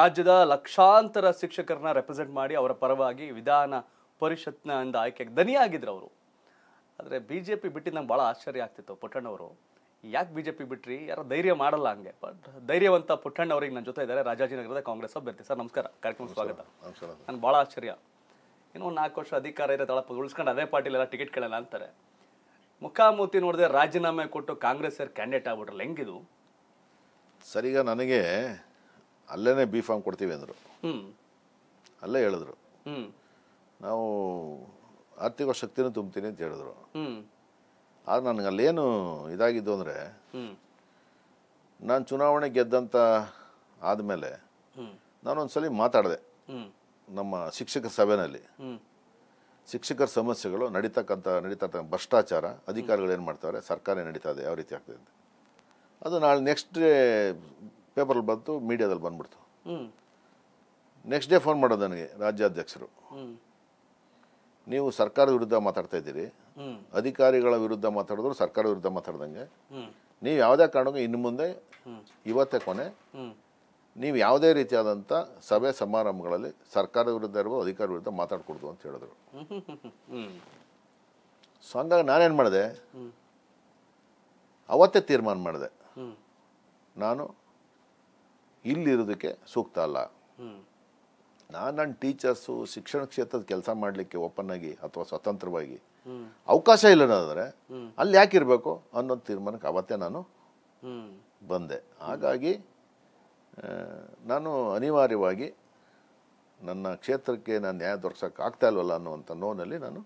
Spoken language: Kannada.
ರಾಜ್ಯದ ಲಕ್ಷಾಂತರ ಶಿಕ್ಷಕರನ್ನ ರೆಪ್ರೆಸೆಂಟ್ ಮಾಡಿ ಅವರ ಪರವಾಗಿ ವಿಧಾನ ಪರಿಷತ್ನ ಪರಿಷತ್ನಿಂದ ಆಯ್ಕೆ ದನಿಯಾಗಿದ್ರು ಅವರು ಆದರೆ ಬಿ ಜೆ ಪಿ ಬಿಟ್ಟು ನಂಗೆ ಭಾಳ ಆಶ್ಚರ್ಯ ಆಗ್ತಿತ್ತು ಪುಟ್ಟಣ್ಣವರು ಯಾಕೆ ಬಿ ಜೆ ಪಿ ಬಿಟ್ರಿ ಯಾರು ಧೈರ್ಯ ಮಾಡಲ್ಲ ಹಂಗೆ ಬಟ್ ಧೈರ್ಯವಂತ ಪುಟ್ಟಣ್ಣ ಅವ್ರಿಗೆ ನನ್ನ ಜೊತೆ ಇದ್ದಾರೆ ರಾಜಾಜಿನಗರದ ಕಾಂಗ್ರೆಸ್ ಅಭ್ಯರ್ಥಿ ಸರ್ ನಮಸ್ಕಾರ ಕಾರ್ಯಕ್ರಮ ಸ್ವಾಗತ ನಾನು ಭಾಳ ಆಶ್ಚರ್ಯ ಇನ್ನೂ ಒಂದು ನಾಲ್ಕು ವರ್ಷ ಅಧಿಕಾರ ಇದೆ ತಳಪ ಉಳಿಸ್ಕೊಂಡು ಅದೇ ಪಾರ್ಟಿಲೆಲ್ಲ ಟಿಕೆಟ್ ಕೇಳಲ್ಲ ಅಂತಾರೆ ಮುಖಾಮುಖಿ ನೋಡಿದ್ರೆ ರಾಜೀನಾಮೆ ಕೊಟ್ಟು ಕಾಂಗ್ರೆಸ್ ಸೇರ್ ಕ್ಯಾಂಡಿಡೇಟ್ ಆಗ್ಬಿಟ್ರಲ್ಲ ಹೆಂಗಿದು ಸರಿಗ ನನಗೆ ಅಲ್ಲೇ ಬಿ ಫಾರ್ಮ್ ಕೊಡ್ತೀವಿ ಅಂದರು ಅಲ್ಲೇ ಹೇಳಿದ್ರು ನಾವು ಆರ್ಥಿಕ ಶಕ್ತಿನೂ ತುಂಬ್ತೀನಿ ಅಂತ ಹೇಳಿದ್ರು ಆದ್ರೆ ನನಗೆ ಅಲ್ಲೇನು ಇದಾಗಿದ್ದು ಅಂದರೆ ನಾನು ಚುನಾವಣೆ ಗೆದ್ದಂತ ಆದಮೇಲೆ ನಾನೊಂದ್ಸಲ ಮಾತಾಡಿದೆ ನಮ್ಮ ಶಿಕ್ಷಕರ ಸಭೆನಲ್ಲಿ ಶಿಕ್ಷಕರ ಸಮಸ್ಯೆಗಳು ನಡೀತಕ್ಕಂಥ ನಡೀತಕ್ಕಂಥ ಭ್ರಷ್ಟಾಚಾರ ಅಧಿಕಾರಿಗಳು ಏನು ಮಾಡ್ತಾರೆ ಸರ್ಕಾರ ನಡೀತಾ ಇದೆ ಯಾವ ರೀತಿ ಆಗ್ತದೆ ಅದು ನಾಳೆ ನೆಕ್ಸ್ಟ್ ಪೇಪರಲ್ಲಿ ಬಂತು ಮೀಡಿಯಾದಲ್ಲಿ ಬಂದ್ಬಿಡ್ತು ನೆಕ್ಸ್ಟ್ ಡೇ ಫೋನ್ ಮಾಡೋದು ನನಗೆ ರಾಜ್ಯಾಧ್ಯಕ್ಷರು ನೀವು ಸರ್ಕಾರದ ವಿರುದ್ಧ ಮಾತಾಡ್ತಾ ಇದ್ದೀರಿ ಅಧಿಕಾರಿಗಳ ವಿರುದ್ಧ ಮಾತಾಡಿದ್ರು ಸರ್ಕಾರ ವಿರುದ್ಧ ಮಾತಾಡ್ದಂಗೆ ನೀವು ಯಾವುದೇ ಕಾರಣಕ್ಕೂ ಇನ್ನು ಮುಂದೆ ಇವತ್ತೇ ಕೊನೆ ನೀವು ಯಾವುದೇ ರೀತಿಯಾದಂಥ ಸಭೆ ಸಮಾರಂಭಗಳಲ್ಲಿ ಸರ್ಕಾರದ ವಿರುದ್ಧ ಇರ್ಬೋದು ಅಧಿಕಾರ ವಿರುದ್ಧ ಮಾತಾಡ್ಕೊಡ್ದು ಅಂತ ಹೇಳಿದ್ರು ಸೊ ಹಂಗಾಗಿ ನಾನೇನು ಮಾಡಿದೆ ಅವತ್ತೇ ತೀರ್ಮಾನ ಮಾಡಿದೆ ನಾನು ಇಲ್ಲಿರೋದಕ್ಕೆ ಸೂಕ್ತ ಅಲ್ಲ ನಾನು ನನ್ನ ಟೀಚರ್ಸು ಶಿಕ್ಷಣ ಕ್ಷೇತ್ರದ ಕೆಲಸ ಮಾಡಲಿಕ್ಕೆ ಓಪನ್ ಆಗಿ ಅಥವಾ ಸ್ವತಂತ್ರವಾಗಿ ಅವಕಾಶ ಅನ್ನೋದಾದರೆ ಅಲ್ಲಿ ಯಾಕೆ ಇರಬೇಕು ಅನ್ನೋ ತೀರ್ಮಾನಕ್ಕೆ ಅವತ್ತೇ ನಾನು ಬಂದೆ ಹಾಗಾಗಿ ನಾನು ಅನಿವಾರ್ಯವಾಗಿ ನನ್ನ ಕ್ಷೇತ್ರಕ್ಕೆ ನಾನು ನ್ಯಾಯ ದೊರಕಿಸೋಕ್ಕಾಗ್ತಾ ಇಲ್ವಲ್ಲ ಅನ್ನುವಂಥ ನೋನಲ್ಲಿ ನಾನು